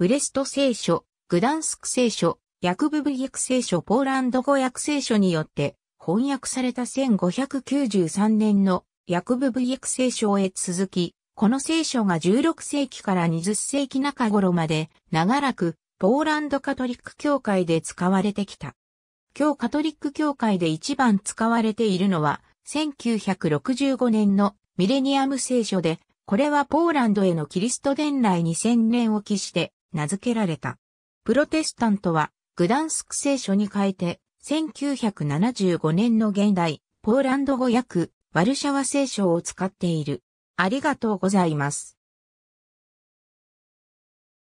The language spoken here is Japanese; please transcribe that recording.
ブレスト聖書、グダンスク聖書、ヤクブブギク聖書ポーランド語訳聖書によって翻訳された1593年のヤクブブギク聖書へ続き、この聖書が16世紀から20世紀中頃まで長らくポーランドカトリック教会で使われてきた。今日カトリック教会で一番使われているのは1965年のミレニアム聖書で、これはポーランドへのキリスト伝来2000年を期して名付けられた。プロテスタントは、グダンスク聖書に変えて、1975年の現代、ポーランド語訳、ワルシャワ聖書を使っている。ありがとうございます。